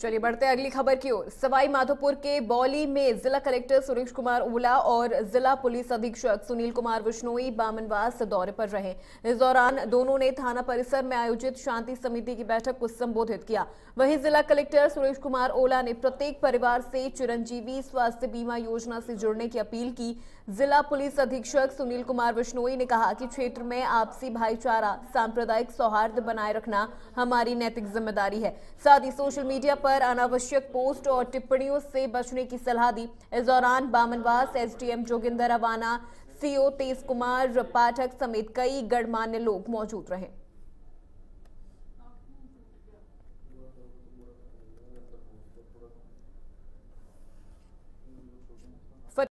चलिए बढ़ते हैं अगली खबर की ओर सवाई माधोपुर के बौली में जिला कलेक्टर सुरेश कुमार ओला और जिला पुलिस अधीक्षक सुनील कुमार विश्नोई बामनवास दौरे पर रहे इस दौरान दोनों ने थाना परिसर में आयोजित शांति समिति की बैठक को संबोधित किया वहीं जिला कलेक्टर सुरेश कुमार ओला ने प्रत्येक परिवार से चिरंजीवी स्वास्थ्य बीमा योजना से जुड़ने की अपील की जिला पुलिस अधीक्षक सुनील कुमार विश्नोई ने कहा कि क्षेत्र में आपसी भाईचारा सांप्रदायिक सौहार्द बनाए रखना हमारी नैतिक जिम्मेदारी है साथ ही सोशल मीडिया पर पर अनावश्यक पोस्ट और टिप्पणियों से बचने की सलाह दी इस दौरान बामनवास एसडीएम जोगिंदर अवाना सीओ तेज कुमार पाठक समेत कई गणमान्य लोग मौजूद रहे